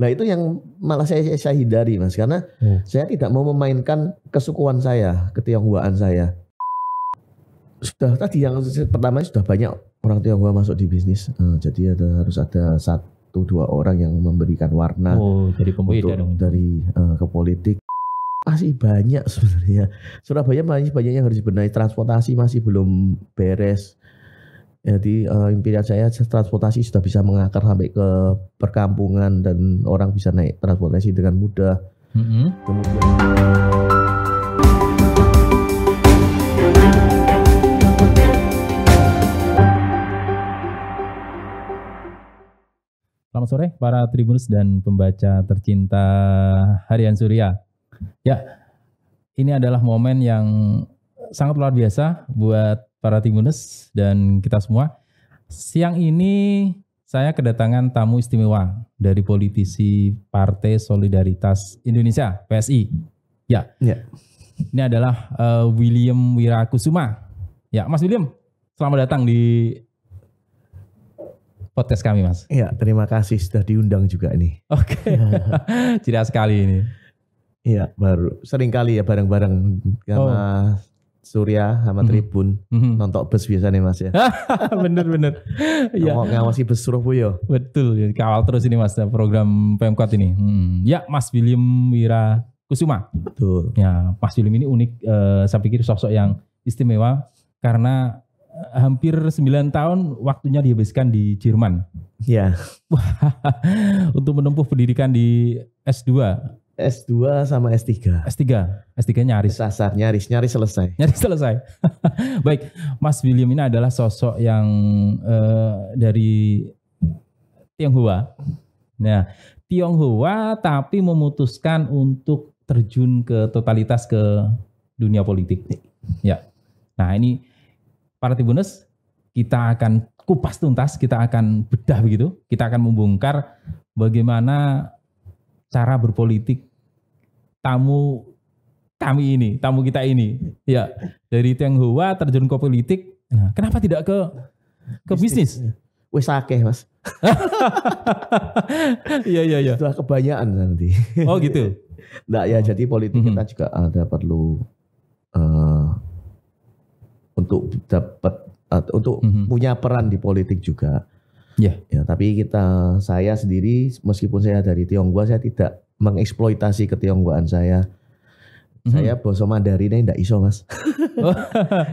Nah itu yang malah saya, saya hindari mas karena hmm. saya tidak mau memainkan kesukuan saya, ketionghoaan saya. Sudah tadi yang pertama sudah banyak orang Tionghoa masuk di bisnis, eh, jadi ada harus ada satu dua orang yang memberikan warna oh, jadi untuk dong. dari uh, ke politik masih banyak sebenarnya Surabaya masih banyak yang harus dibenahi transportasi masih belum beres jadi uh, impian saya transportasi sudah bisa mengakar sampai ke perkampungan dan orang bisa naik transportasi dengan mudah. Mm -hmm. Kemudian Selamat sore para Tribunus dan pembaca tercinta Harian Surya. Ya, ini adalah momen yang sangat luar biasa buat para Timunes dan kita semua. Siang ini saya kedatangan tamu istimewa dari politisi Partai Solidaritas Indonesia PSI. Ya. ya. Ini adalah uh, William Wirakusuma. Ya, Mas William, selamat datang di podcast kami, Mas. ya terima kasih sudah diundang juga ini Oke. Okay. Tidak sekali ini. ya baru sering kali ya bareng-bareng karena oh Surya sama mhm. Tribun mm -hmm. nonton bus nih mas ya bener bener ya. ngawasi bus Surabaya betul ya. kawal terus ini mas ya, program Pemkot ini hmm. ya Mas William Wira Kusuma betul ya Mas William ini unik eh, saya pikir sosok yang istimewa karena eh, hampir 9 tahun waktunya dihabiskan di Jerman ya untuk menempuh pendidikan di S2 S2 sama S3. S3. S3-nya Sasar, nyaris, nyaris selesai. Nyaris selesai. Baik, Mas William ini adalah sosok yang uh, dari Tionghoa. Nah, Tionghoa tapi memutuskan untuk terjun ke totalitas ke dunia politik. Ya. Nah, ini para Tribuners kita akan kupas tuntas, kita akan bedah begitu. Kita akan membongkar bagaimana cara berpolitik tamu kami ini, tamu kita ini. Ya, dari Tionghoa terjun ke politik. Nah, kenapa tidak ke ke bisnis? Wih, Wes akeh, Mas. Iya, iya, iya. Sudah kebanyakan nanti. Oh, gitu. Enggak ya, jadi politik kita mm-hmm. juga ah, ada perlu uh, untuk dapat uh, untuk mm -hmm. punya peran di politik juga. Yeah. Ya, tapi kita saya sendiri meskipun saya dari Tionghoa saya tidak mengeksploitasi ketionggoan saya. Mm-hmm. Saya bahasa Mandarinnya ndak iso, Mas. Oh.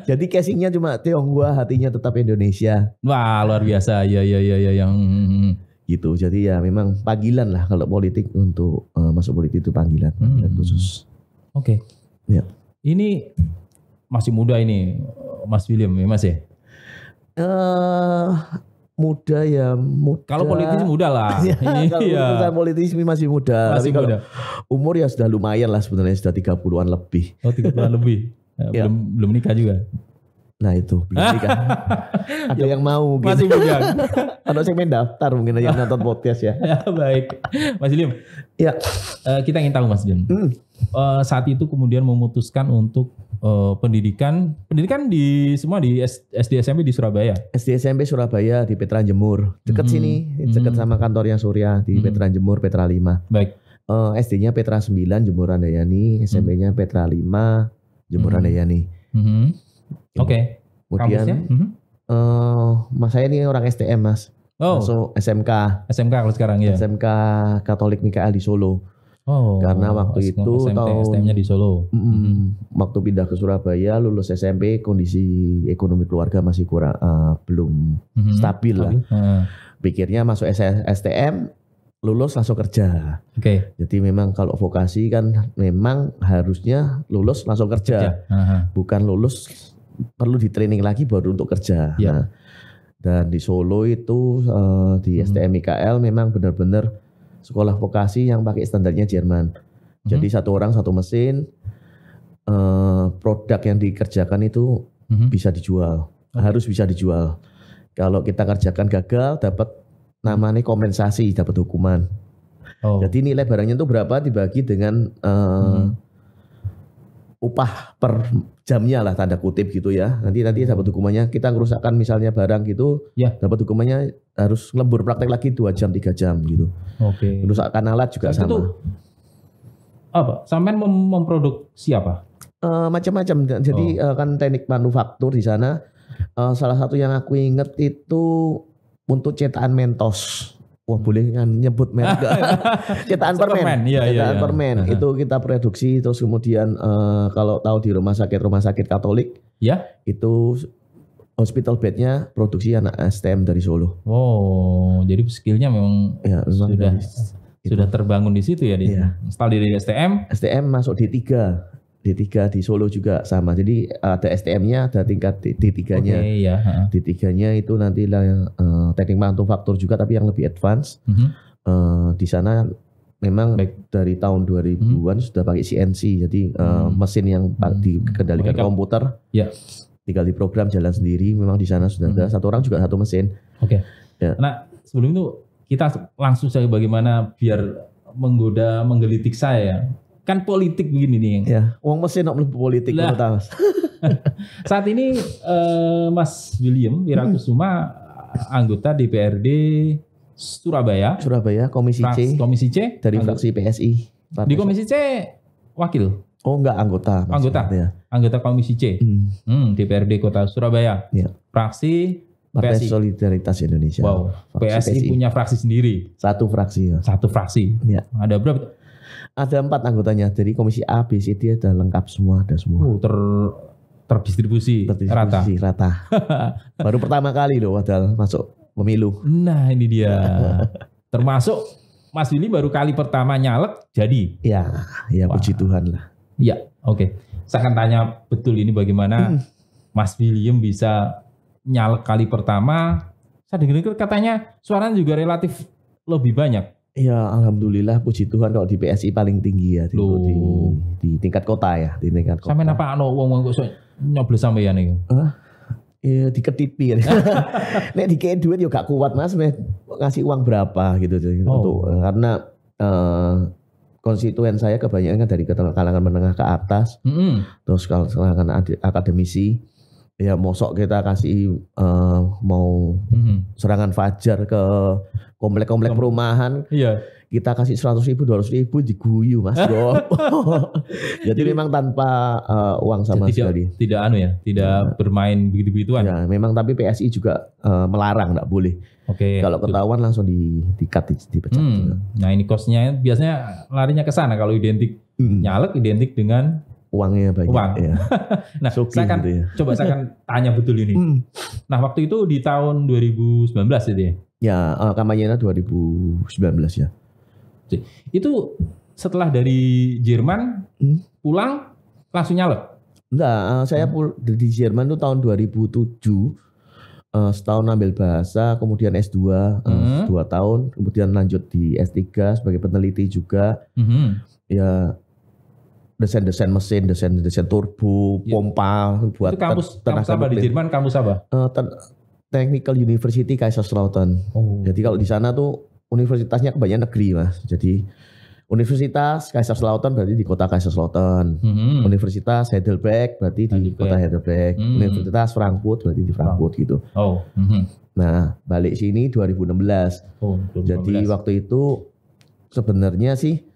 Jadi casingnya cuma Tionghoa, hatinya tetap Indonesia. Wah, luar biasa. Ya ya ya ya yang mhm, mhm, mhm. gitu. Jadi ya memang panggilan lah kalau politik untuk uh, masuk politik itu panggilan, panggilan hmm. khusus. Oke. Okay. Ya. Ini masih muda ini Mas William ya Mas ya? uh, muda ya muda. Kalau politisi muda lah. ya, kalau iya. politisi masih muda. Masih Tapi muda. Umur ya sudah lumayan lah sebenarnya sudah 30-an lebih. Oh, 30-an lebih. Ya, belum belum nikah juga. Nah itu kan. Ada ya, yang mau gitu. Masih bujang. Yang. saya main daftar mungkin yang nonton podcast ya. ya baik. Mas Lim. Ya. Uh, kita ingin tahu Mas Lim. Hmm. Uh, saat itu kemudian memutuskan untuk uh, pendidikan. Pendidikan di semua di SD SMP di Surabaya. SD SMP Surabaya di Petra Jemur. Dekat hmm. sini. Dekat hmm. sama kantornya Surya di hmm. Petra Jemur, Petra 5. Baik. Uh, SD-nya Petra 9, Jemuran Dayani. SMP-nya Petra 5, Jemuran hmm. Dayani. Hmm Gitu. Oke. Okay. Kemudian uh, mas saya ini orang STM mas. Oh. Masuk SMK. SMK kalau sekarang ya. SMK Katolik Mikael di Solo. Oh. Karena waktu SMK, itu SMP, tahun stm di Solo. Mm, waktu pindah ke Surabaya lulus SMP kondisi ekonomi keluarga masih kurang uh, belum mm -hmm. stabil lah. Uh. Pikirnya masuk STM lulus langsung kerja. Oke. Okay. Jadi memang kalau vokasi kan memang harusnya lulus langsung kerja. kerja. Bukan lulus perlu di training lagi baru untuk kerja. Ya. Nah, dan di Solo itu uh, di hmm. STM IKL memang benar-benar sekolah vokasi yang pakai standarnya Jerman. Hmm. Jadi satu orang satu mesin uh, produk yang dikerjakan itu hmm. bisa dijual. Okay. Harus bisa dijual. Kalau kita kerjakan gagal dapat namanya kompensasi, dapat hukuman. Oh. Jadi nilai barangnya itu berapa dibagi dengan uh, hmm. upah per jamnya lah tanda kutip gitu ya. Nanti nanti hmm. dapat hukumannya kita ngerusakkan misalnya barang gitu, ya. dapat hukumannya harus lembur praktek lagi dua jam tiga jam gitu. Oke. Okay. Ngerusakkan alat juga Terus sama. Itu apa? Sampean mem memproduksi apa? E, eh, macam-macam. Jadi oh. Eh, kan teknik manufaktur di sana. E, salah satu yang aku inget itu untuk cetakan mentos. Wah boleh kan nyebut merek kita permen, permen. Ya, ya, ya. permen itu kita produksi terus kemudian uh, kalau tahu di rumah sakit rumah sakit Katolik ya itu hospital bednya produksi anak STM dari Solo. Oh jadi skillnya memang ya, sudah dari, sudah terbangun di situ ya di ya. di STM. STM masuk D 3 D3 di Solo juga sama. Jadi eh, ada STM-nya, ada tingkat D3-nya. Okay, ya. D3-nya itu nanti uh, eh, teknik manufaktur juga tapi yang lebih advance. Mm -hmm. uh, di sana memang Baik. dari tahun 2000-an mm -hmm. sudah pakai CNC. Jadi uh, mm -hmm. mesin yang mhm. dikendalikan mm -hmm. komputer. Ya. Tinggal di program jalan sendiri. Memang di sana sudah mm -hmm. ada mhm. satu orang juga satu mesin. Oke. Okay. Ya. Nah, sebelum itu kita langsung saja bagaimana biar menggoda menggelitik saya ya kan politik gini nih yang. Ya, uang mesin nak mlebu politik lah. mas. Saat ini uh, Mas William Wirakusuma hmm. anggota DPRD Surabaya. Surabaya Komisi Fraks, C. Komisi C dari anggota. fraksi PSI. Partai Di Komisi C wakil. Oh enggak anggota. Mas anggota. Ya. Anggota Komisi C. Hmm. hmm DPRD Kota Surabaya. Ya. Fraksi Partai PSI. Solidaritas Indonesia. Wow. PSI, PSI punya fraksi sendiri. Satu fraksi ya. Satu fraksi. Ya. Ada berapa? Ada empat anggotanya dari komisi A, B, C, D ada lengkap semua, ada semua. Oh, ter terdistribusi, terdistribusi rata. rata. Baru pertama kali loh ada masuk pemilu. Nah ini dia. Termasuk Mas ini baru kali pertama nyalek jadi. Ya, ya Wah. puji Tuhan lah. Ya, oke. Okay. Saya akan tanya betul ini bagaimana hmm. Mas William bisa nyalek kali pertama. Saya dengar katanya suaranya juga relatif lebih banyak. Ya, alhamdulillah puji Tuhan kalau di PSI paling tinggi ya di, di, di tingkat kota ya, di tingkat kota. Sampai apa anu wong wong kok nyoblos sampeyan niku? Hah? Ya diketipi. Ya. Nek dikei duit ya gak kuat Mas, meh ngasih uang berapa gitu oh. untuk eh, karena uh, konstituen saya kebanyakan kan dari kalangan menengah ke atas. Mm -hmm. Terus kalau kalangan akademisi ya mosok kita kasih uh, mau mm-hmm. serangan fajar ke komplek-komplek perumahan iya. kita kasih seratus ribu dua ratus ribu diguyu mas jadi, jadi memang tanpa uh, uang sama tidak, sekali tidak anu ya tidak nah, bermain begitu begituan ya memang tapi PSI juga uh, melarang tidak boleh oke okay, kalau ketahuan langsung di dikat dipecat hmm. nah ini kosnya biasanya larinya ke sana kalau identik hmm. nyalek identik dengan uangnya banyak. Uang. Ya. nah, Suki saya akan gitu ya. coba saya akan tanya betul ini. Hmm. Nah, waktu itu di tahun 2019 itu ya. Ya, uh, kampanyenya 2019 ya. Itu setelah dari Jerman hmm? pulang langsung nyalep. Enggak, uh, saya hmm. pul di Jerman itu tahun 2007 uh, eh, setahun ambil bahasa, kemudian S2 hmm. 2 tahun, kemudian lanjut di S3 sebagai peneliti juga. Hmm. Ya desain-desain mesin, desain-desain turbo, iya. pompa buat itu kampus, tenaga kampus apa di Jerman kampus apa? Uh, Technical University Kaiserslautern. Oh. Jadi kalau di sana tuh universitasnya kebanyakan negeri mas. Jadi Universitas Kaiserslautern berarti di kota Kaiserslautern. Mm-hmm. Universitas Heidelberg berarti di Heidelberg. kota Heidelberg. Mm-hmm. Universitas Frankfurt berarti di Frankfurt oh. gitu. Oh. Mm-hmm. Nah balik sini 2016. Oh, 2016. Jadi waktu itu sebenarnya sih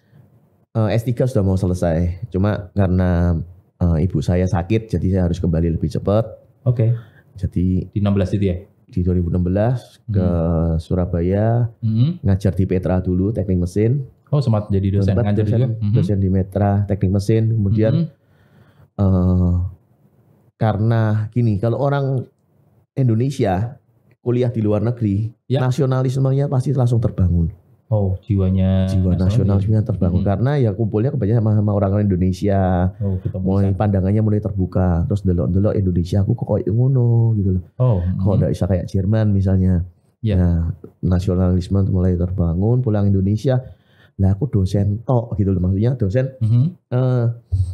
uh, eh, S3 sudah mau selesai. Cuma karena uh, ibu saya sakit jadi saya harus kembali lebih cepat. Oke. Okay. Jadi di 16 itu ya? Di 2016 hmm. ke Surabaya hmm. ngajar di Petra dulu teknik mesin. Oh sempat jadi dosen sempat ngajar dosen, juga? Hmm. Dosen di Petra teknik mesin. Kemudian hmm. uh, karena gini kalau orang Indonesia kuliah di luar negeri ya. nasionalismenya pasti langsung terbangun. Oh, jiwanya jiwa nasional sebenarnya terbangun hmm. karena ya kumpulnya kebanyakan sama, sama orang Indonesia. Oh, kita. mulai bisa. pandangannya mulai terbuka, terus delok-delok eh, Indonesia aku kok kayak ngono gitu loh. Oh, kok enggak hmm. bisa kayak Jerman misalnya. Yeah. Nah, nasionalisme mulai terbangun, pulang Indonesia lah aku dosen tok gitu loh maksudnya dosen. Hmm. Uh,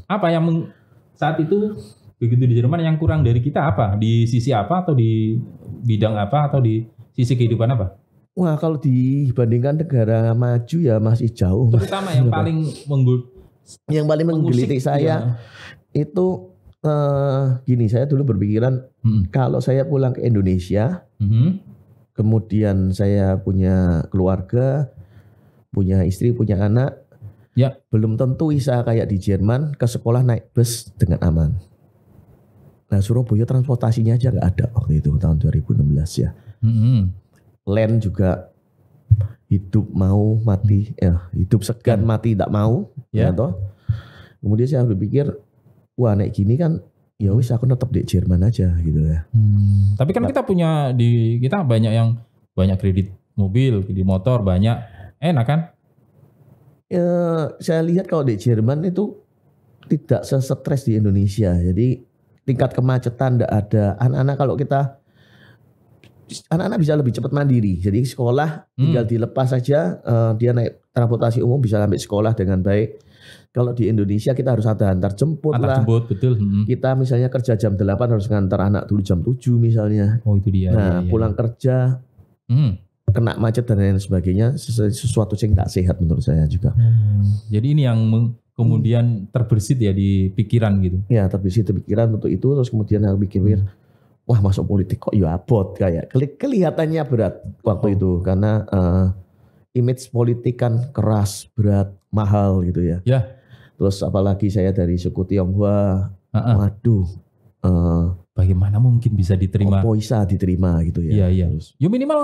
apa yang meng, saat itu begitu di Jerman yang kurang dari kita apa? Di sisi apa atau di bidang apa atau di sisi kehidupan apa? Wah kalau dibandingkan negara maju ya masih jauh. Terutama yang paling menggul yang paling menggelitik gitu saya ya. itu uh, gini saya dulu berpikiran hmm. kalau saya pulang ke Indonesia, hmm. kemudian saya punya keluarga, punya istri, punya anak, ya. belum tentu bisa kayak di Jerman ke sekolah naik bus dengan aman. Nah Surabaya transportasinya aja nggak ada waktu itu tahun 2016 ya. Hmm Len juga hidup mau mati hmm. ya hidup segan hmm. mati tidak mau yeah. ya toh kemudian saya berpikir wah naik gini kan ya wis aku tetap di Jerman aja gitu ya hmm. tapi kan nah, kita punya di kita banyak yang banyak kredit mobil kredit motor banyak enak kan ya saya lihat kalau di Jerman itu tidak sesetres di Indonesia jadi tingkat kemacetan tidak ada anak-anak kalau kita anak-anak bisa lebih cepat mandiri. Jadi sekolah hmm. tinggal dilepas saja, uh, dia naik transportasi umum bisa sampai sekolah dengan baik. Kalau di Indonesia kita harus ada antar jemput antar lah. jemput betul. Hmm. Kita misalnya kerja jam 8 harus ngantar anak dulu jam 7 misalnya. Oh itu dia. Nah, iya, iya, iya. pulang kerja hmm. kena macet dan lain sebagainya sesuatu yang tidak sehat menurut saya juga. Hmm. Jadi ini yang kemudian terbersit ya di pikiran gitu. Ya, terbersit di pikiran untuk itu terus kemudian harus pikir-pikir hmm wah masuk politik kok ya abot kayak kelihatannya berat waktu oh. itu karena uh, image politik kan keras berat mahal gitu ya. Yeah. Terus apalagi saya dari suku Tionghoa, uh -uh. Uh, Bagaimana mungkin bisa diterima? bisa diterima gitu ya. Iya yeah, Yeah. Terus, ya minimal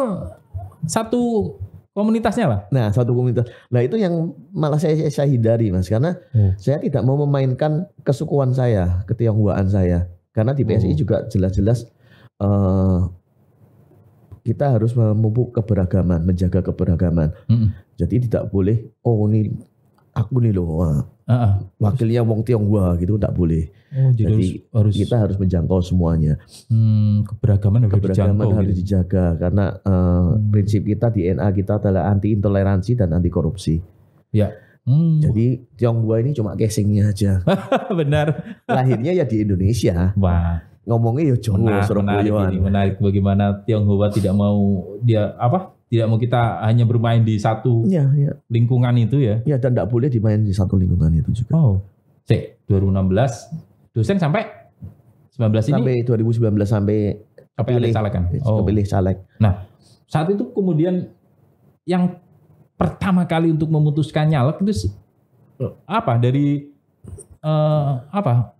satu komunitasnya lah. Nah satu komunitas. Nah itu yang malah saya, saya hindari mas karena yeah. Oh. saya tidak mau memainkan kesukuan saya, ketionghoaan saya. Karena di PSI oh. juga jelas-jelas Eh, kita harus memupuk keberagaman, menjaga keberagaman. Mm-hmm. Jadi tidak boleh oh ini aku nih loh uh, uh wakilnya Wong Tionghoa gitu tidak boleh. Oh, jadi, jadi harus, kita harus menjangkau semuanya. Hmm, keberagaman harus keberagaman dijangkau, harus gitu. dijaga karena uh, hmm. prinsip kita di NA kita adalah anti intoleransi dan anti korupsi. Ya. Hmm. Jadi Tionghoa ini cuma casingnya aja. Benar. Lahirnya ya di Indonesia. Wah ngomongnya ya Jawa menarik, Surabayaan. Menarik, menarik bagaimana Tionghoa tidak mau dia apa? Tidak mau kita hanya bermain di satu ya, ya. lingkungan itu ya. Ya dan tidak boleh dimain di satu lingkungan itu juga. Oh. Cek 2016 dosen sampai 19 ini sampai 2019 sampai kepilih caleg kan. Iya, oh. Kepilih caleg. Nah, saat itu kemudian yang pertama kali untuk memutuskan nyalek itu apa dari uh, apa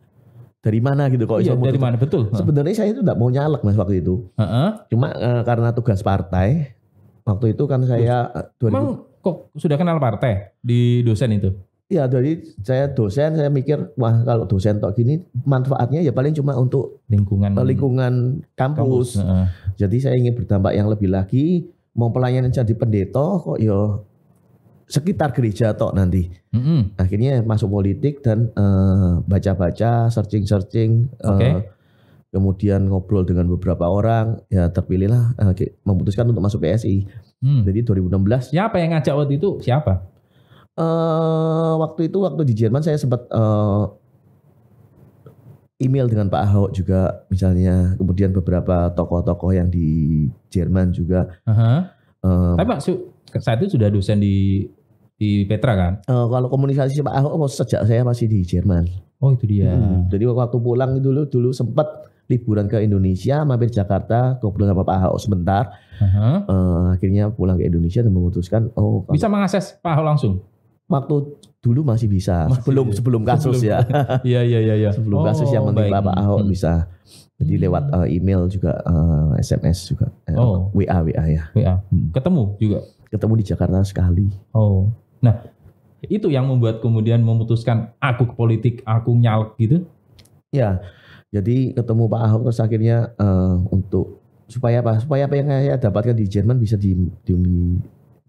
dari mana gitu kok iya, dari mana betul sebenarnya saya itu tidak mau nyalek mas waktu itu uh -uh. cuma uh, karena tugas partai waktu itu kan saya uh, emang kok sudah kenal partai di dosen itu Iya, jadi saya dosen, saya mikir wah kalau dosen tok gini manfaatnya ya paling cuma untuk lingkungan lingkungan kampus. kampus. Uh Jadi saya ingin berdampak yang lebih lagi, mau pelayanan jadi pendeta kok yo sekitar gereja tok nanti. Mm -hmm. Akhirnya masuk politik dan eh, baca-baca, uh, searching-searching, eh, okay. uh, kemudian ngobrol dengan beberapa orang, ya terpilihlah uh, memutuskan untuk masuk PSI. Mm. Jadi 2016. Siapa yang ngajak waktu itu? Siapa? Uh, waktu itu waktu di Jerman saya sempat uh, email dengan Pak Ahok juga misalnya, kemudian beberapa tokoh-tokoh yang di Jerman juga. Uh -huh. um, Tapi Pak saat itu sudah dosen di di Petra kan? Uh, kalau komunikasi Pak Ahok oh, sejak saya masih di Jerman. Oh itu dia. Hmm. Jadi waktu pulang dulu dulu sempat liburan ke Indonesia, mampir Jakarta, ngobrol sama Pak Ahok sebentar. Uh-huh. Uh, akhirnya pulang ke Indonesia dan memutuskan, oh bisa mengakses Pak Ahok langsung. Waktu dulu masih bisa, masih sebelum ya. sebelum kasus sebelum, ya. Iya iya iya. Ya. Sebelum oh, kasus yang oh, menimpa Pak Ahok hmm. bisa. Jadi lewat uh, email juga, uh, SMS juga, uh, oh. WA WA ya. WA. Hmm. Ketemu juga ketemu di Jakarta sekali. Oh. Nah, itu yang membuat kemudian memutuskan aku ke politik, aku nyalek gitu. Ya. Jadi ketemu Pak Ahok terus akhirnya uh, untuk supaya apa? Supaya apa yang saya dapatkan di Jerman bisa di, di,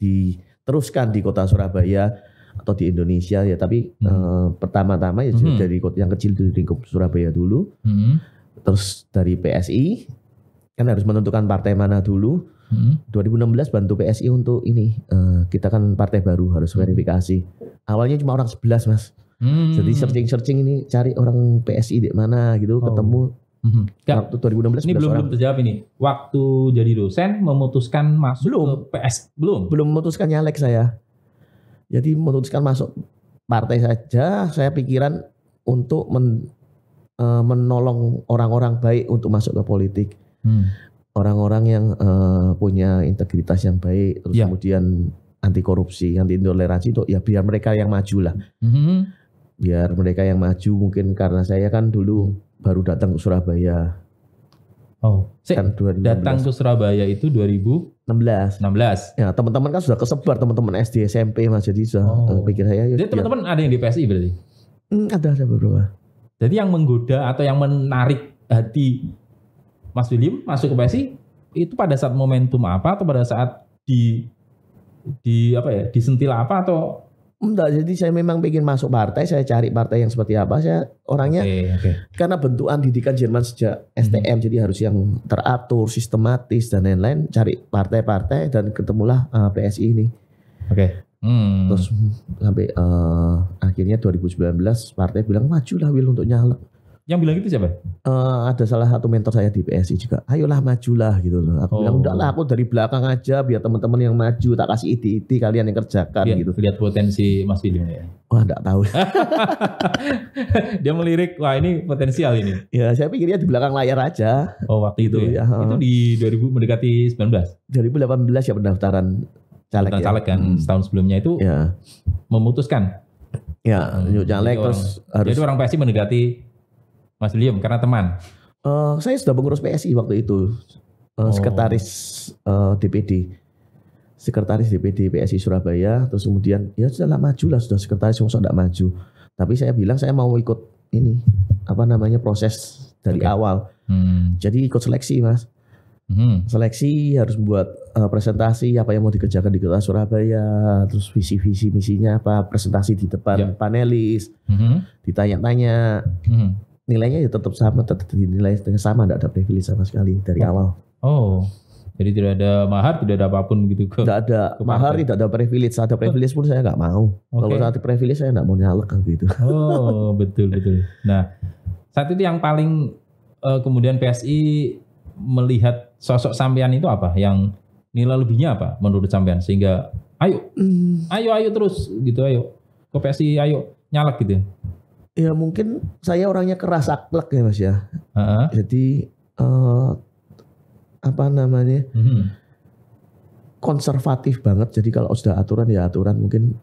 diteruskan di kota Surabaya atau di Indonesia ya tapi hmm. uh, pertama-tama ya hmm. dari kota yang kecil di lingkup Surabaya dulu hmm. terus dari PSI kan harus menentukan partai mana dulu hmm. 2016 bantu PSI untuk ini uh, kita kan partai baru harus hmm. verifikasi. Awalnya cuma orang 11 mas. Hmm. Jadi searching searching ini cari orang PSI di mana gitu oh. ketemu. Hmm. Waktu 2016 ini belum orang. belum terjawab ini. Waktu jadi dosen memutuskan masuk belum. ke PS belum. Belum memutuskan nyalek saya. Jadi memutuskan masuk partai saja. Saya pikiran untuk men, uh, menolong orang-orang baik untuk masuk ke politik. Hmm orang-orang yang uh, punya integritas yang baik terus ya. kemudian anti korupsi, anti intoleransi itu ya biar mereka yang maju lah. Mm-hmm. Biar mereka yang maju mungkin karena saya kan dulu baru datang ke Surabaya. Oh, kan datang ke Surabaya itu 2016. 16. Ya, teman-teman kan sudah kesebar teman-teman SD, SMP Mas jadi sudah oh. Eh, pikir saya ya. Jadi ya. teman-teman ada yang di PSI berarti? Hmm, ada ada beberapa. Jadi yang menggoda atau yang menarik hati Mas William masuk ke PSI itu pada saat momentum apa atau pada saat di di apa ya disentil apa atau Enggak, jadi saya memang ingin masuk partai, saya cari partai yang seperti apa. Saya orangnya okay, okay. karena bentukan didikan Jerman sejak STM, hmm. jadi harus yang teratur, sistematis dan lain-lain. Cari partai-partai dan ketemulah uh, eh, PSI ini. Oke. Okay. Hmm. Terus sampai uh, akhirnya 2019 partai bilang majulah Will untuk nyalek. Yang bilang gitu siapa? Uh, ada salah satu mentor saya di PSI juga. Ayolah majulah gitu loh. Aku oh. bilang udahlah aku dari belakang aja biar teman-teman yang maju tak kasih ide-ide kalian yang kerjakan lihat, gitu. Lihat potensi Mas William ya. Wah enggak tahu. Dia melirik, wah ini potensial ini. Ya, saya pikirnya di belakang layar aja. Oh, waktu itu gitu, ya. ya. Itu di 2000 mendekati 19. 2018 ya pendaftaran caleg caleg ya. caleg kan hmm. setahun sebelumnya itu ya. memutuskan Ya, hmm. caleg terus orang, harus. Jadi orang PSI mendekati Mas William karena teman. Uh, saya sudah mengurus PSI waktu itu, uh, oh. sekretaris uh, eh, DPD, sekretaris DPD PSI Surabaya. Terus kemudian ya sudah maju lah, sudah sekretaris yang tidak maju. Tapi saya bilang saya mau ikut ini apa namanya proses dari okay. awal. Hmm. Jadi ikut seleksi mas. Hmm. Seleksi harus buat uh, presentasi apa yang mau dikerjakan di kota Surabaya, terus visi visi misinya apa, presentasi di depan yeah. panelis, hmm. ditanya-tanya. Hmm nilainya ya tetap sama, tetap dinilai dengan sama, tidak ada privilege sama sekali dari oh. awal. Oh, jadi tidak ada mahar, tidak ada apapun begitu ke? Tidak ada ke mahar, tidak ada privilege. Ada privilege pun saya nggak mau. Okay. Kalau ada privilege saya nggak mau nyalek gitu. Oh, betul betul. Nah, saat itu yang paling uh, kemudian PSI melihat sosok sampean itu apa? Yang nilai lebihnya apa menurut sampean sehingga ayo, hmm. ayo ayo terus gitu ayo ke PSI ayo nyalek gitu. Ya ya mungkin saya orangnya keras aklek ya mas ya uh-huh. jadi uh, apa namanya uh-huh. konservatif banget jadi kalau sudah aturan ya aturan mungkin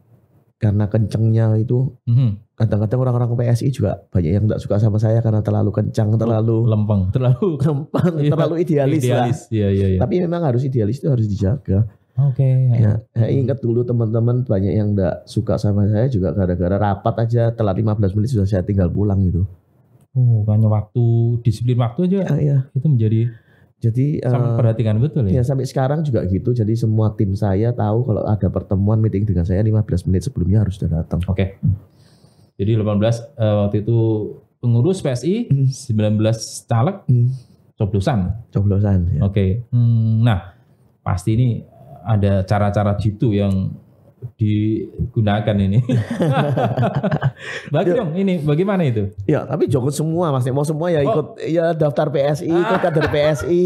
karena kencengnya itu uh-huh. kadang-kadang orang-orang PSI juga banyak yang tidak suka sama saya karena terlalu kencang terlalu lempeng terlalu lempeng iya. terlalu idealis, idealis. lah ya, ya, ya. tapi memang harus idealis itu harus dijaga Oke. Okay, ya. ya. ingat dulu teman-teman banyak yang tidak suka sama saya juga gara-gara rapat aja telat 15 menit sudah saya tinggal pulang gitu. Oh, hanya waktu disiplin waktu aja ya, ya. itu menjadi jadi eh, sampai perhatikan betul ya? ya. sampai sekarang juga gitu. Jadi semua tim saya tahu kalau ada pertemuan meeting dengan saya 15 menit sebelumnya harus sudah datang. Oke. Okay. Jadi 18 uh, eh, waktu itu pengurus PSI, hmm. 19 caleg, hmm. coblosan. Coblosan. Ya. Oke. Okay. Hmm, nah pasti ini ada cara-cara gitu yang digunakan ini. Bagi ya. dong ini bagaimana itu? Ya tapi joget semua mas, mau semua ya oh. ikut oh. ya daftar PSI, ikut ah. kader PSI.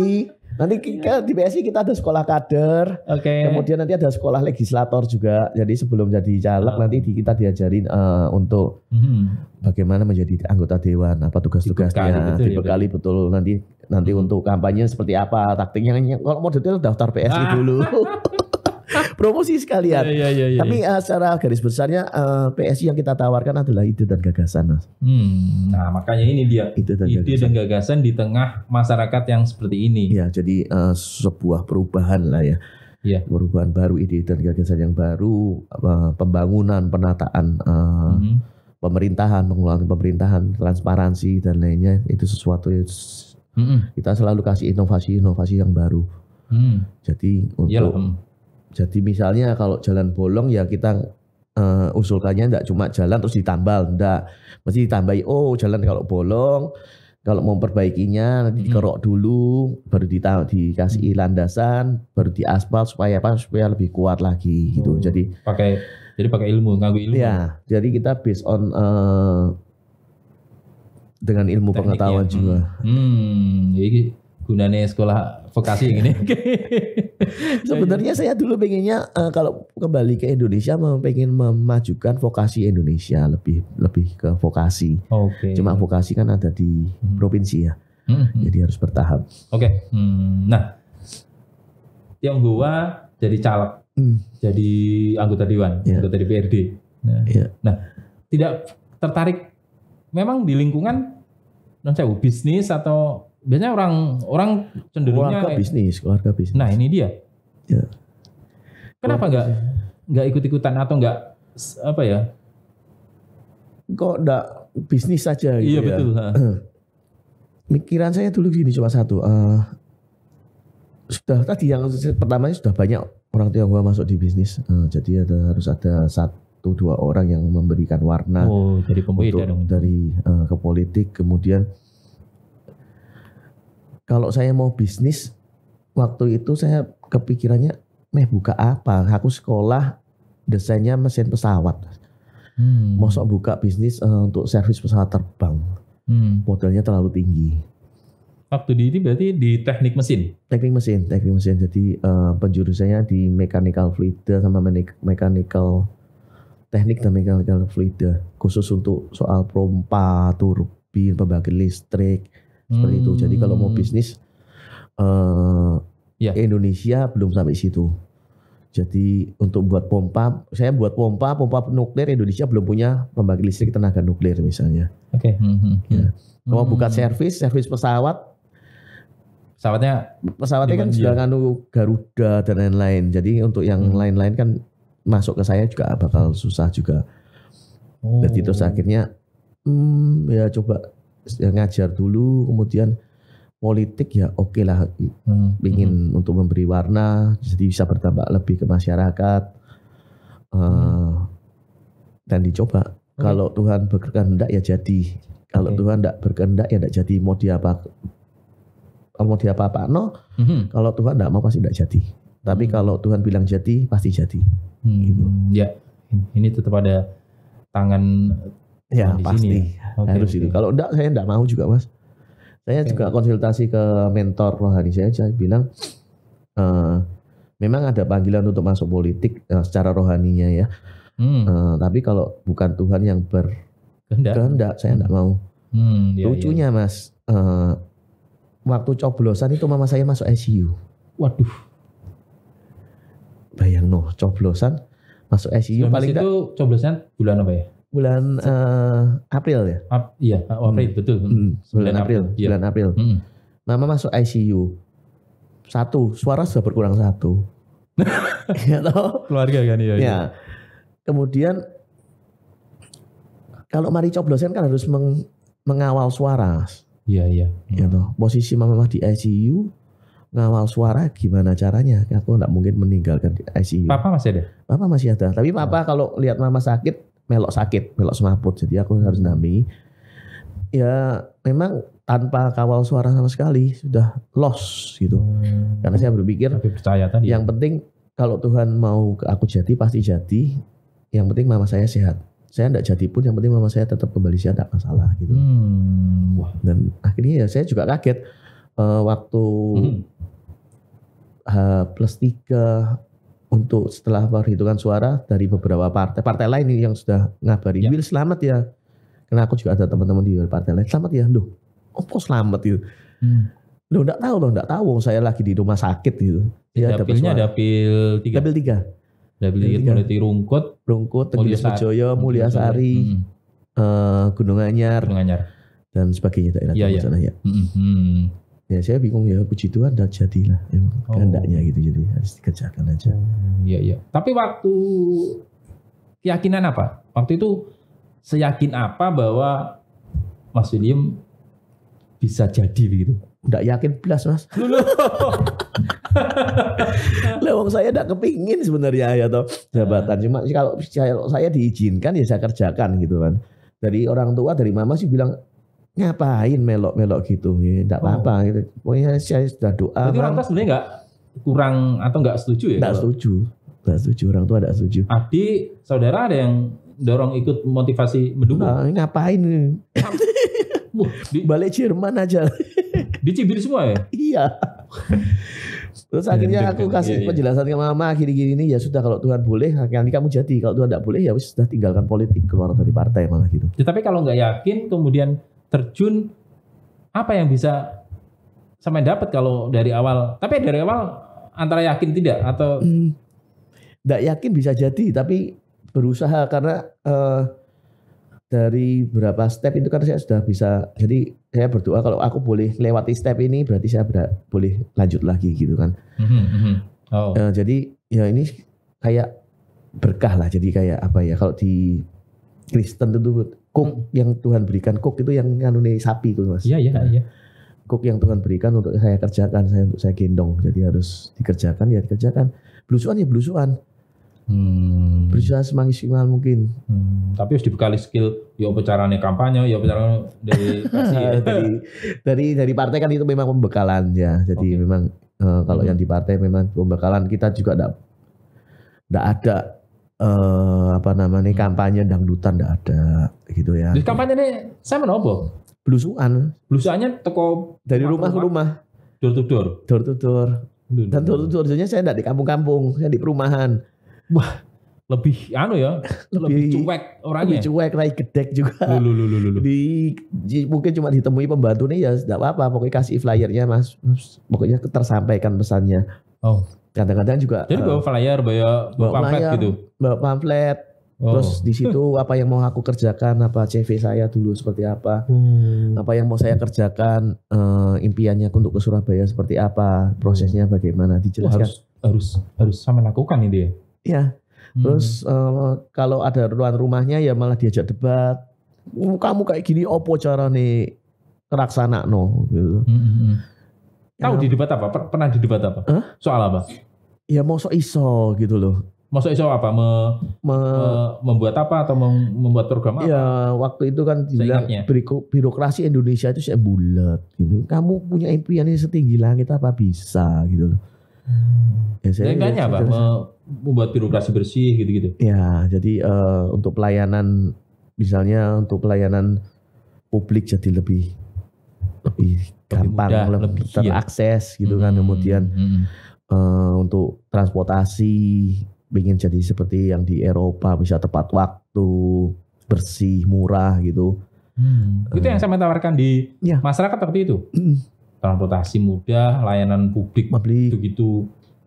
Nanti kita, di PSI kita ada sekolah kader, okay. kemudian nanti ada sekolah legislator juga. Jadi sebelum jadi caleg oh. nanti kita diajarin uh, untuk hmm. bagaimana menjadi anggota dewan, apa tugas-tugasnya, dibekali, betul, ya, betul. betul. Nanti nanti hmm. untuk kampanye seperti apa, taktiknya. Kalau mau detail daftar PSI ah. dulu. promosi sekalian. yeah, yeah, yeah, Tapi uh, secara garis besarnya uh, eh, PSI yang kita tawarkan adalah ide dan gagasan, Hmm. Nah, makanya ini dia ide dan, ide gagasan. dan gagasan di tengah masyarakat yang seperti ini. Ya, jadi uh, sebuah perubahan lah ya. Yeah. Perubahan baru, ide dan gagasan yang baru, uh, pembangunan, penataan uh, mm -hmm. pemerintahan, pengelolaan pemerintahan, transparansi dan lainnya itu sesuatu yang Mm -mm. Kita selalu kasih inovasi-inovasi yang baru. Mm. Jadi iya, untuk Yalah. Jadi misalnya kalau jalan bolong ya kita uh, usulkannya tidak cuma jalan terus ditambal, tidak mesti ditambahi. Oh jalan kalau bolong, kalau mau perbaikinya nanti hmm. dikerok dulu, baru ditahu dikasih hmm. landasan, baru diaspal supaya apa supaya lebih kuat lagi gitu. Oh, jadi pakai jadi pakai ilmu, ngaku ilmu. Ya, jadi kita based on uh, dengan ilmu Teknik pengetahuan ya. juga. Hmm, hmm, jadi gunanya sekolah vokasi gini. Sebenarnya saya dulu pengennya uh, eh, kalau kembali ke Indonesia mau pengen memajukan vokasi Indonesia lebih lebih ke vokasi. Oke. Okay. Cuma vokasi kan ada di hmm. provinsi ya. Hmm. hmm. Jadi harus bertahap. Oke. Okay. Hmm. Nah, yang gua jadi caleg, hmm. jadi anggota dewan, yeah. anggota DPRD. Nah, yeah. nah, tidak tertarik memang di lingkungan non bisnis atau biasanya orang orang cenderungnya keluarga bisnis, keluarga bisnis. Nah, ini dia. Ya. Kenapa nggak nggak ikut-ikutan atau nggak apa ya? Kok nggak bisnis saja gitu iya, ya? betul. Eh, mikiran saya dulu gini cuma satu. Uh, sudah tadi yang pertamanya sudah banyak orang Tionghoa masuk di bisnis. Uh, jadi ada harus ada satu dua orang yang memberikan warna oh, jadi untuk dong. dari uh, ke politik kemudian kalau saya mau bisnis waktu itu saya kepikirannya meh buka apa aku sekolah desainnya mesin pesawat hmm. sok buka bisnis uh, untuk servis pesawat terbang hmm. modelnya terlalu tinggi waktu di ini berarti di teknik mesin teknik mesin teknik mesin jadi uh, eh, penjurusannya di mechanical fluida sama mechanical teknik dan mechanical fluida khusus untuk soal pompa turbin pembangkit listrik seperti itu. Jadi kalau mau hmm. bisnis uh, ya. Indonesia belum sampai situ. Jadi untuk buat pompa, saya buat pompa, pompa nuklir Indonesia belum punya pembangkit listrik tenaga nuklir misalnya. Oke. Okay. Hmm, hmm, hmm, ya. hmm. Kalau buka servis, servis pesawat, pesawatnya, pesawatnya kan juga iya. kan Garuda dan lain-lain. Jadi untuk yang lain-lain hmm. kan masuk ke saya juga bakal susah juga. Oh. Jadi terus oh. akhirnya, hmm, ya coba ngajar dulu kemudian politik ya oke okay lah hmm. ingin hmm. untuk memberi warna jadi bisa bertambah lebih ke masyarakat uh, dan dicoba okay. Hmm. kalau Tuhan berkehendak ya jadi kalau okay. Tuhan tidak berkehendak ya tidak jadi mau dia apa mau dia apa apa no hmm. kalau Tuhan tidak mau pasti tidak jadi tapi hmm. kalau Tuhan bilang jadi pasti jadi hmm. gitu ya ini tetap ada tangan Ya di pasti sini ya? harus okay. itu. Kalau enggak saya enggak mau juga mas. Saya okay. juga konsultasi ke mentor rohani saya. Saya bilang uh, memang ada panggilan untuk masuk politik uh, secara rohaninya ya. Hmm. Uh, tapi kalau bukan Tuhan yang berkehendak, saya enggak hmm. mau. Hmm, iya, Lucunya iya. mas, uh, waktu coblosan itu mama saya masuk ICU. Waduh. Bayang no, coblosan masuk ICU nah, paling itu coblosan bulan apa ya? bulan uh, April ya? Ap, iya, April hmm. betul. Hmm. Bulan April, April. Iya. bulan April. Hmm. Mama masuk ICU. Satu, suara sudah berkurang satu. ya toh? Keluarga kan iya. Ya. ya. Kemudian kalau mari coblosan kan harus meng, mengawal suara. Iya, iya. Hmm. Ya toh? Posisi mama di ICU ngawal suara gimana caranya? Aku nggak mungkin meninggalkan di ICU. Papa masih ada? Papa masih ada. Tapi papa oh. kalau lihat mama sakit melok sakit, melok semaput. Jadi aku harus nami. Ya memang tanpa kawal suara sama sekali sudah lost gitu. Hmm. Karena saya berpikir Tapi percaya tadi. Yang penting kalau Tuhan mau ke aku jadi pasti jadi. Yang penting mama saya sehat. Saya tidak jadi pun yang penting mama saya tetap kembali sehat tidak masalah gitu. Hmm. Wah. Dan akhirnya ya saya juga kaget uh, waktu hmm. uh, plus tiga untuk setelah perhitungan suara dari beberapa partai partai lain yang sudah ngabari ya. Will selamat ya karena aku juga ada teman-teman di partai lain selamat ya loh opo selamat itu. hmm. loh enggak tahu loh enggak tahu saya lagi di rumah sakit gitu ya dapilnya dapil tiga dapil tiga dapil tiga Melati Rungkut Rungkut Teguh mulia Mulyasari hmm. uh, Gunung Anyar Gunung Anyar dan sebagainya daerah ya, ya. sana ya -hmm. hmm, hmm ya saya bingung ya puji Tuhan dan jadilah ya, oh. gitu jadi harus dikerjakan aja oh, iya iya tapi waktu keyakinan apa waktu itu seyakin apa bahwa Mas William bisa jadi begitu Enggak yakin belas mas Lulu. saya gak kepingin sebenarnya ya toh jabatan. Cuma kalau saya diizinkan ya saya kerjakan gitu kan. Dari orang tua dari mama sih bilang ngapain melok-melok gitu ya enggak oh. apa-apa oh. gitu. Pokoknya saya sudah doa. Berarti orang tua sebenarnya enggak kurang atau enggak setuju ya? Enggak setuju. Enggak setuju orang tua enggak setuju. Adik, saudara ada yang dorong ikut motivasi mendukung. Nah, ngapain? di, balik Jerman aja. Dicibir semua ya? iya. Terus akhirnya iya, iya, aku iya, kasih penjelasan ke mama gini-gini ini ya sudah kalau Tuhan boleh nanti kamu jadi kalau Tuhan tidak boleh ya sudah tinggalkan politik keluar dari partai malah gitu. Ya, tapi kalau nggak yakin kemudian terjun apa yang bisa sampai dapat kalau dari awal tapi dari awal antara yakin tidak atau tidak hmm, yakin bisa jadi tapi berusaha karena uh, dari berapa step itu kan saya sudah bisa jadi saya berdoa kalau aku boleh lewati step ini berarti saya ber boleh lanjut lagi gitu kan mhm, mhm. Oh. Uh, jadi ya ini kayak berkah lah jadi kayak apa ya kalau di Kristen itu kok hmm. yang Tuhan berikan kok itu yang nganuni sapi itu mas iya iya nah, iya kok yang Tuhan berikan untuk saya kerjakan saya untuk saya gendong jadi harus dikerjakan ya dikerjakan belusuan ya belusuan Hmm. semangis semaksimal mungkin. Hmm. Tapi harus dibekali skill. Ya apa caranya kampanye, ya apa caranya dari, ya. dari dari dari partai kan itu memang pembekalan ya. Jadi okay. memang uh, kalau hmm. yang di partai memang pembekalan kita juga tidak tidak ada uh, apa namanya hmm. kampanye dangdutan tidak ada gitu ya. Di kampanye ini saya menopo. Blusuan. Blusuannya toko dari rumah, rumah ke rumah. Door to door. Door to door. Dan door to door saya tidak di kampung-kampung, saya di perumahan. Wah, lebih anu ya, lebih, lebih cuek orangnya. Lebih cuek, naik gedek juga. Lulu, lulu, lulu. Di, mungkin cuma ditemui pembantu nih ya, tidak apa-apa. Pokoknya kasih flyernya mas, pokoknya tersampaikan pesannya. Oh kadang-kadang juga jadi bawa eh, flyer bawa, bawa pamflet layar, gitu bawa pamflet oh. terus di situ apa yang mau aku kerjakan apa CV saya dulu seperti apa hmm. apa yang mau saya kerjakan uh, impiannya untuk ke Surabaya seperti apa prosesnya hmm. bagaimana oh, dijelaskan oh, harus harus harus sama lakukan ini ya iya hmm. terus uh, kalau ada ruang rumahnya ya malah diajak debat oh, kamu kayak gini opo cara nih teraksana no gitu hmm. hmm, hmm. Ya Tahu di debat apa? Pernah di debat apa? Huh? Soal apa? Iya, mau mosok iso gitu loh. Mosok iso apa? Me, me, me, membuat apa atau mem, membuat program ya, apa? Ya waktu itu kan bilang birokrasi Indonesia itu saya bulat gitu. Kamu punya impian ini setinggi langit apa bisa gitu loh. Ya, saya, Dan ya, apa? me, membuat birokrasi bersih gitu-gitu. Ya, jadi uh, untuk pelayanan misalnya untuk pelayanan publik jadi lebih lebih, lebih gampang, mudah, lebih, lebih iya. terakses iya. gitu kan. Hmm, kemudian hmm, hmm uh, untuk transportasi ingin jadi seperti yang di Eropa bisa tepat waktu bersih murah gitu hmm. itu uh, yang eh. saya tawarkan di ya. masyarakat seperti itu transportasi mudah layanan publik begitu gitu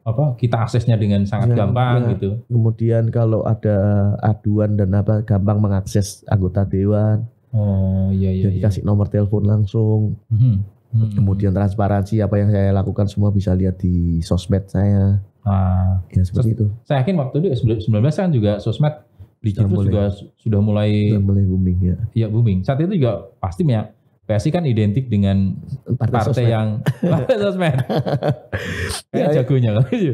apa kita aksesnya dengan sangat ya, gampang ya. gitu kemudian kalau ada aduan dan apa gampang mengakses anggota dewan oh iya iya jadi iya. kasih nomor telepon langsung hmm Hmm. Kemudian transparansi apa yang saya lakukan semua bisa lihat di sosmed saya. Ah. Ya seperti itu. Saya yakin waktu itu 19 ya, kan juga sosmed digital sudah juga sudah mulai sudah mulai booming ya. Iya booming. Saat itu juga pasti ya PSI kan identik dengan partai, partai sosmed. yang partai sosmed. Ya, ya, jagonya kan. Iya.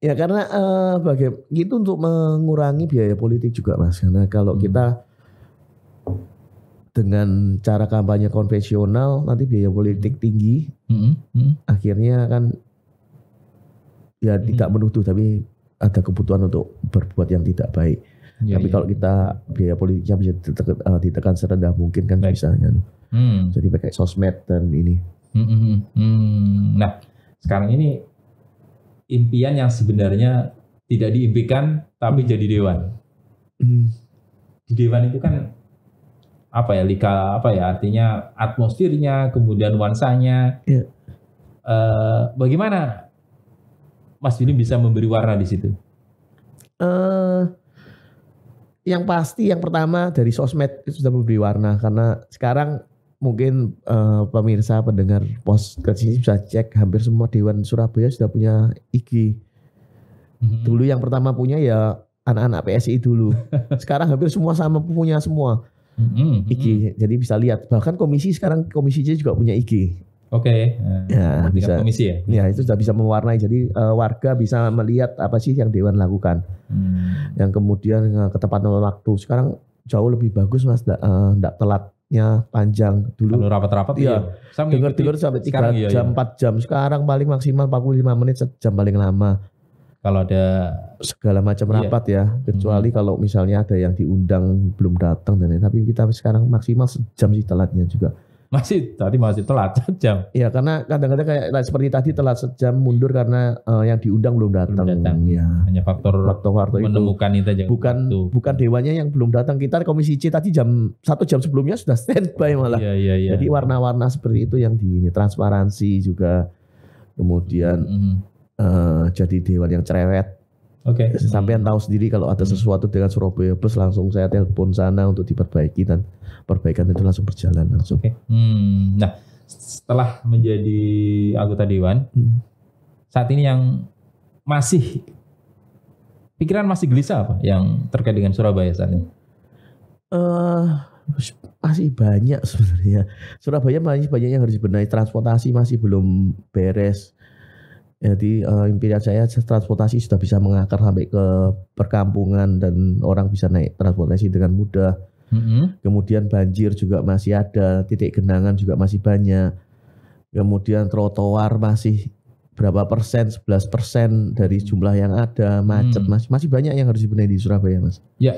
Ya karena uh, eh, bagaimana itu untuk mengurangi biaya politik juga Mas. Karena kalau hmm. kita dengan cara kampanye konvensional nanti biaya politik tinggi mm-hmm. mm-hmm. akhirnya kan ya mm-hmm. tidak menuduh tapi ada kebutuhan untuk berbuat yang tidak baik yeah, tapi yeah. kalau kita biaya politiknya bisa ditekan, uh, eh, ditekan serendah mungkin kan Baik. bisa kan mm. jadi pakai sosmed dan ini mm-hmm. mm. nah sekarang ini impian yang sebenarnya tidak diimpikan tapi jadi dewan mm. di dewan itu kan apa ya lika apa ya artinya atmosfernya kemudian nuansanya yeah. Iya. uh, bagaimana Mas ini bisa memberi warna di situ uh, yang pasti yang pertama dari sosmed itu sudah memberi warna karena sekarang mungkin uh, pemirsa pendengar pos ke sini bisa cek hampir semua dewan Surabaya sudah punya IG mm-hmm. dulu yang pertama punya ya anak-anak PSI dulu sekarang hampir semua sama punya semua Mm-hmm. mm-hmm. IG. Jadi bisa lihat. Bahkan komisi sekarang komisi J juga punya IG. Oke. Okay. Ya, ya bisa. Komisi ya. Ya itu sudah bisa mewarnai. Jadi uh, warga bisa melihat apa sih yang Dewan lakukan. Mm. Yang kemudian uh, eh, ketepatan waktu. Sekarang jauh lebih bagus mas. Tidak uh, eh, telatnya panjang dulu. Kalau rapat-rapat iya. iya. Dengar-dengar sampai tiga iya, jam, iya. empat iya. jam. Sekarang paling maksimal 45 menit sejam paling lama kalau ada segala macam iya. rapat iya. ya kecuali hmm. kalau misalnya ada yang diundang belum datang dan lain tapi kita sekarang maksimal sejam sih telatnya juga masih tadi masih telat sejam ya karena kadang-kadang kayak seperti tadi telat sejam mundur karena uh, yang diundang belum datang, belum datang. ya hanya faktor faktor, faktor menemukan itu, itu aja bukan itu. bukan dewanya yang belum datang kita komisi C tadi jam satu jam sebelumnya sudah standby malah iya, iya, iya. jadi warna-warna seperti itu yang di ini transparansi juga kemudian mm -hmm, hmm uh, jadi dewan yang cerewet. Oke. Okay. Sampai tahu sendiri kalau ada hmm. sesuatu dengan Surabaya Plus langsung saya telepon sana untuk diperbaiki dan perbaikan itu langsung berjalan langsung. Oke. Okay. Hmm. Nah, setelah menjadi anggota dewan, hmm. saat ini yang masih pikiran masih gelisah apa yang terkait dengan Surabaya saat ini? Uh, masih banyak sebenarnya. Surabaya masih banyak yang harus dibenahi. Transportasi masih belum beres jadi uh, impian saya transportasi sudah bisa mengakar sampai ke perkampungan dan orang bisa naik transportasi dengan mudah. Mm-hmm. Kemudian banjir juga masih ada, titik genangan juga masih banyak. Kemudian trotoar masih berapa persen, 11 persen dari jumlah yang ada, macet mm. masih masih banyak yang harus dibenahi di Surabaya, Mas. Ya.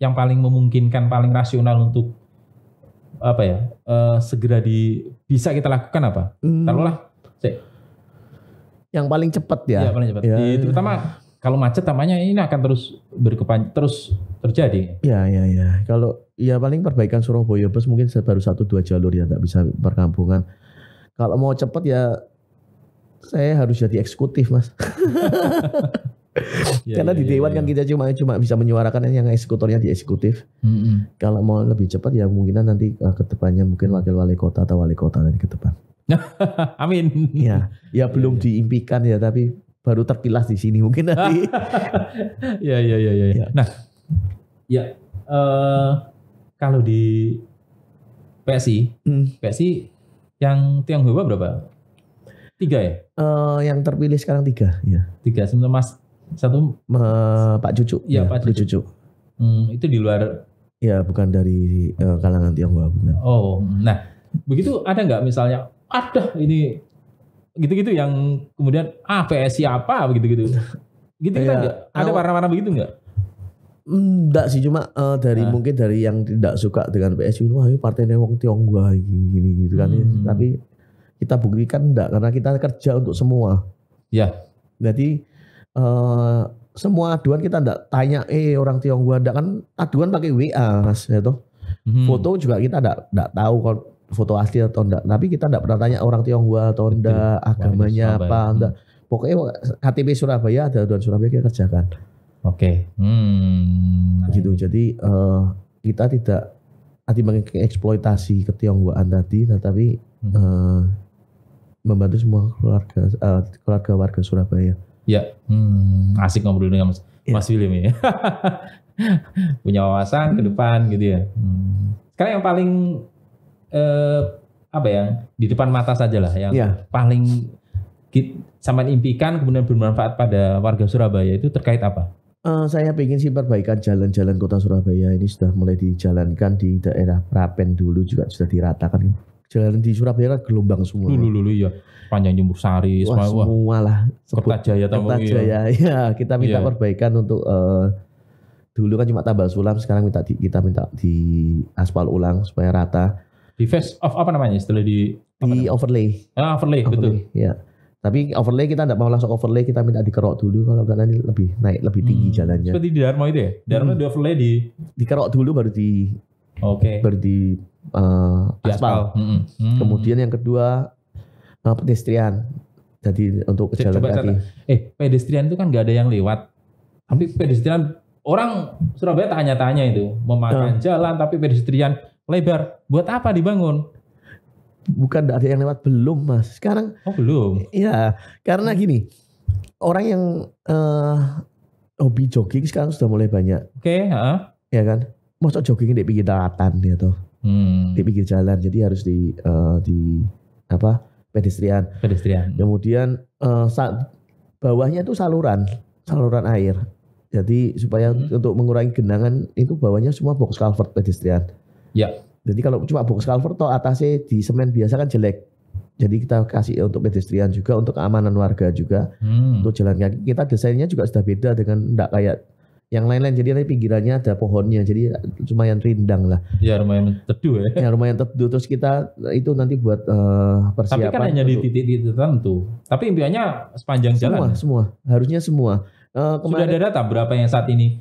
Yang paling memungkinkan, paling rasional untuk apa ya? Uh, segera di bisa kita lakukan apa? Mm. Taruhlah yang paling cepat ya. Iya, paling cepat. Ya. terutama kalau macet tamanya ini akan terus berkepan terus terjadi. Iya, iya, iya. Kalau ya paling perbaikan Surabaya bus mungkin baru satu dua jalur ya tak bisa perkampungan. Kalau mau cepat ya saya harus jadi eksekutif, Mas. Iya, Karena ya, di iya, dewan ya, kan kita cuma cuma bisa menyuarakan yang eksekutornya di eksekutif. Mm -hmm. Kalau mau lebih cepat ya kemungkinan nanti eh, ke depannya mungkin wakil wali kota atau wali kota nanti ke depan. Amin. Ya, ya belum ya, diimpikan ya, tapi baru terkilas di sini mungkin nanti. ya, ya, ya, ya, ya. Nah, ya uh, kalau di PSI, hmm. PSI yang Tiang berapa? Tiga ya? Uh, yang terpilih sekarang tiga. Ya. Tiga, sebenarnya Mas satu uh, Pak Cucu. Ya, ya Pak Cucu. Cucu. Hmm, itu di luar. Ya, bukan dari uh, kalangan Tionghoa bukan. Oh, nah begitu ada nggak misalnya ada ini gitu-gitu yang kemudian ah PSI apa begitu-gitu. Gitu kan ya, ada warna-warna begitu nggak? Enggak sih cuma uh, dari nah. mungkin dari yang tidak suka dengan PSI wah ini partainya wong Tionghoa gini, gini gitu kan ya. Hmm. Tapi kita buktikan enggak karena kita kerja untuk semua. Ya. Jadi uh, semua aduan kita enggak tanya eh orang Tionghoa enggak kan aduan pakai WA Mas ya toh. Hmm. Foto juga kita enggak enggak tahu kalau foto asli atau enggak. Tapi kita enggak pernah tanya orang Tionghoa atau enggak, agamanya apa hmm. enggak. Pokoknya KTP Surabaya ada aduan Surabaya kita kerjakan. Oke. Okay. Hmm. Gitu. Jadi uh, kita tidak hati mengeksploitasi ketionghoaan tadi, tetapi hmm. uh, membantu semua keluarga uh, keluarga warga Surabaya. Ya. Hmm. Asik ngobrol dengan Mas, ya. Mas William ya. Punya wawasan ke depan gitu ya. Hmm. Sekarang yang paling eh, apa ya di depan mata saja lah yang ya. paling sampai impikan kemudian bermanfaat pada warga Surabaya itu terkait apa? Uh, saya ingin sih perbaikan jalan-jalan kota Surabaya ini sudah mulai dijalankan di daerah Prapen dulu juga sudah diratakan. Jalan di Surabaya kan gelombang semua. Dulu dulu ya. Panjang Jemur Sari, wah, semua, semua lah. Kertajaya iya. Kertajaya ya. Kita minta yeah. perbaikan untuk uh, dulu kan cuma tambal sulam, sekarang minta di, kita minta di aspal ulang supaya rata di face off apa namanya setelah di di namanya? overlay. Ah, overlay, overlay betul. Ya. Tapi overlay kita tidak mau langsung overlay, kita minta dikerok dulu kalau nggak nanti lebih naik lebih tinggi hmm. jalannya. Seperti di Dharma itu ya. Dharma hmm. di overlay di dikerok dulu baru di Oke. Okay. Baru di uh, aspal. Hmm, -hmm. Hmm. Kemudian yang kedua uh, pedestrian. Jadi untuk pejalan kaki. Eh, pedestrian itu kan nggak ada yang lewat. Tapi pedestrian orang Surabaya tanya-tanya itu memakan hmm. jalan tapi pedestrian lebar. Buat apa dibangun? Bukan ada yang lewat belum, Mas. Sekarang Oh, belum. Iya, karena gini. Orang yang uh, hobi jogging sekarang sudah mulai banyak. Oke, okay, uh. Ya kan? Masuk jogging di pinggir daratan ya toh. Hmm. Di pinggir jalan jadi harus di uh, di apa? pedestrian. Pedestrian. Kemudian uh, eh, saat bawahnya itu saluran, saluran air. Jadi supaya hmm. untuk mengurangi genangan itu bawahnya semua box culvert pedestrian. Ya. Jadi kalau cuma box culvert toh atasnya di semen biasa kan jelek. Jadi kita kasih untuk pedestrian juga, untuk keamanan warga juga, hmm. untuk jalan kaki. Kita desainnya juga sudah beda dengan tidak kayak yang lain-lain. Jadi nanti pinggirannya ada pohonnya, jadi lumayan rindang lah. Ya lumayan teduh ya. Ya lumayan teduh. Terus kita eh, itu nanti buat uh, eh, persiapan. Tapi kan hanya di titik-titik tertentu. Tapi impiannya sepanjang semua, jalan. Semua, ya? semua. Harusnya semua. Uh, kemarin, Sudah ada data berapa yang saat ini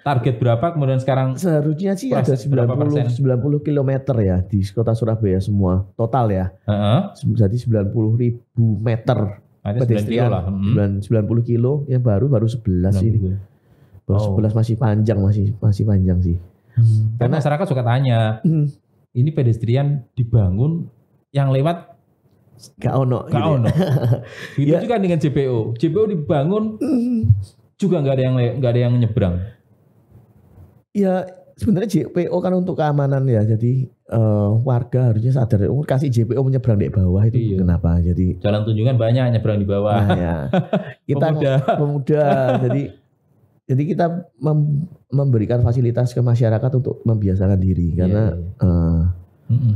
Target berapa kemudian sekarang? Seharusnya sih ada 90 90 km ya di kota Surabaya semua total ya. Uh -huh. Jadi 90 ribu meter pedestrian. 90 kilo hmm. yang baru baru 11 sih. ini. Baru oh. 11 masih panjang masih masih panjang sih. Hmm. Karena masyarakat suka tanya. Hmm. Ini pedestrian dibangun yang lewat Gak ono. Gak gitu ya. ono. Itu ya. juga dengan JPO. JPO dibangun hmm. juga nggak ada yang nggak ada yang nyebrang ya sebenarnya JPO kan untuk keamanan ya. Jadi uh, warga harusnya sadar. Oh, kasih JPO menyeberang di bawah itu iya. kenapa? Jadi jalan tunjungan banyak nyeberang di bawah. Nah, ya. Kita pemuda. pemuda jadi jadi kita mem memberikan fasilitas ke masyarakat untuk membiasakan diri iya, karena iya, Uh, mm -mm.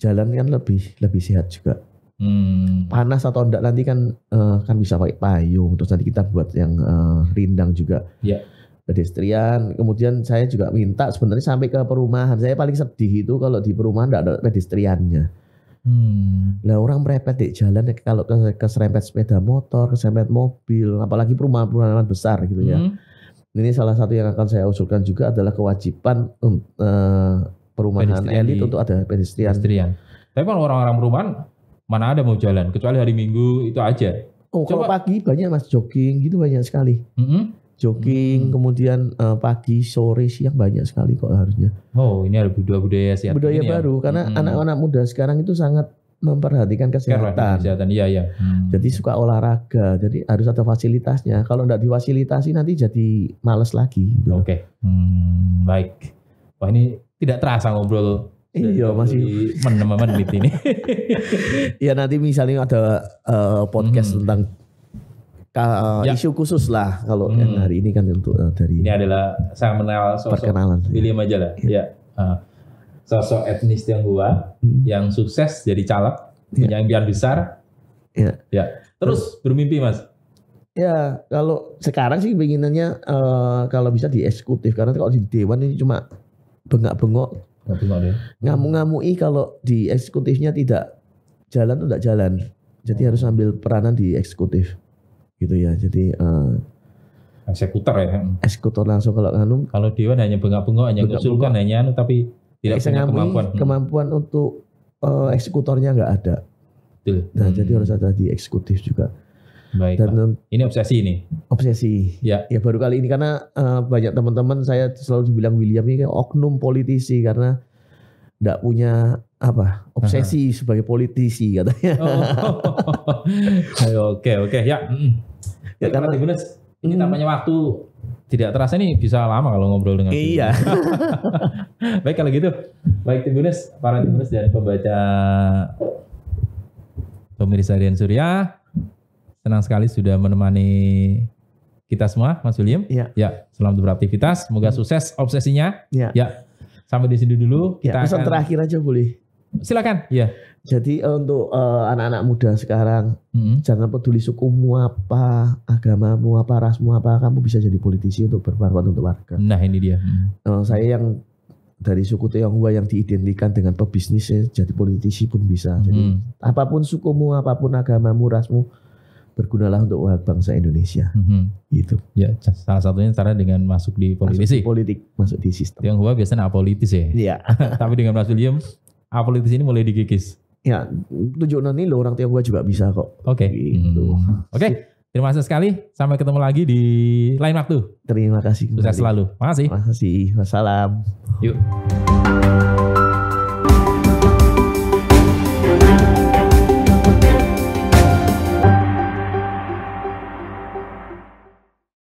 jalan kan lebih lebih sehat juga. Hmm. Panas atau enggak nanti kan uh, kan bisa pakai payung terus nanti kita buat yang uh, rindang juga. Yeah pedestrian. Kemudian saya juga minta sebenarnya sampai ke perumahan. Saya paling sedih itu kalau di perumahan tidak ada pedestriannya. Hmm. Nah orang merepet di jalan ya, kalau ke, keserempet sepeda motor, keserempet mobil, apalagi perumahan-perumahan besar gitu ya. Hmm. Ini salah satu yang akan saya usulkan juga adalah kewajiban uh, perumahan elit untuk ada pedestrian. pedestrian. Tapi kalau orang-orang perumahan mana ada mau jalan kecuali hari Minggu itu aja. Oh, Coba. kalau pagi banyak mas jogging gitu banyak sekali. Mm -hmm jogging, hmm. kemudian uh, pagi, sore, siang banyak sekali kok harusnya. Oh, ini ada budaya-budaya sih. Budaya ya? baru ya? karena hmm. anak-anak hmm. muda sekarang itu sangat memperhatikan kesehatan. Kesehatan, iya iya. Hmm. Jadi suka olahraga, jadi harus ada fasilitasnya. Kalau tidak difasilitasi nanti jadi males lagi. Gitu. Oke, okay. hmm, baik. Wah ini tidak terasa ngobrol Iya masih menemani menit ini. ya nanti misalnya ada uh, podcast hmm. tentang uh, ya. isu khusus lah kalau hmm. hari ini kan untuk eh, dari ini adalah saya mengenal sosok perkenalan William aja lah ya, ya. Uh, sosok etnis Tionghoa hmm. yang sukses jadi caleg ya. punya impian besar ya ya terus bermimpi mas ya kalau sekarang sih keinginannya uh, kalau bisa di eksekutif karena kalau di dewan ini cuma bengak-bengok ngamuk-ngamui kalau di eksekutifnya tidak jalan tuh tidak jalan jadi hmm. harus ambil peranan di eksekutif gitu ya jadi uh, eh, eksekutor ya eksekutor langsung kalau anu kalau dewan hanya bengak-bengok hanya mengusulkan hanya anu tapi tidak punya kemampuan kemampuan untuk uh, eksekutornya nggak ada Betul. nah hmm. jadi harus ada di eksekutif juga Baik, Dan, ini obsesi ini. Obsesi. Ya. Ya baru kali ini karena uh, banyak teman-teman saya selalu dibilang William ini oknum politisi karena tidak punya apa obsesi uh -huh. sebagai politisi katanya. Oh, oke oke ya. Ya karena Gunes, ini namanya mm. waktu tidak terasa ini bisa lama kalau ngobrol dengan Iya. baik kalau gitu. Baik Tim para Tim dan pembaca pemirsa Rian Surya. Senang sekali sudah menemani kita semua Mas William. Iya. Ya, selamat beraktivitas, semoga hmm. sukses obsesinya. Iya. Ya. Sampai di sini dulu. Iya, kita pesan akan... terakhir aja boleh silakan ya jadi eh, untuk anak eh, anak-anak muda sekarang hmm. jangan peduli sukumu apa agamamu apa rasmu apa kamu bisa jadi politisi untuk bermanfaat untuk warga nah ini dia hmm. uh, saya yang dari suku Tionghoa yang diidentikan dengan pebisnis jadi politisi pun bisa. Hmm. Jadi mm-hmm. apapun sukumu, apapun agamamu, rasmu, bergunalah untuk bangsa Indonesia. Hmm. Gitu. Ya, salah satunya cara dengan masuk di politisi. Masuk politik, masuk di sistem. Tionghoa biasanya apolitis ya. Iya. Tapi dengan Mas William apolitis ini mulai digigis. Ya, tujuh ini lo orang tua gue juga bisa kok. Oke. Okay. Gitu. Hmm. Oke. Okay. Terima kasih sekali. Sampai ketemu lagi di lain waktu. Terima kasih. Sukses selalu. Makasih. Makasih. Wassalam. Yuk.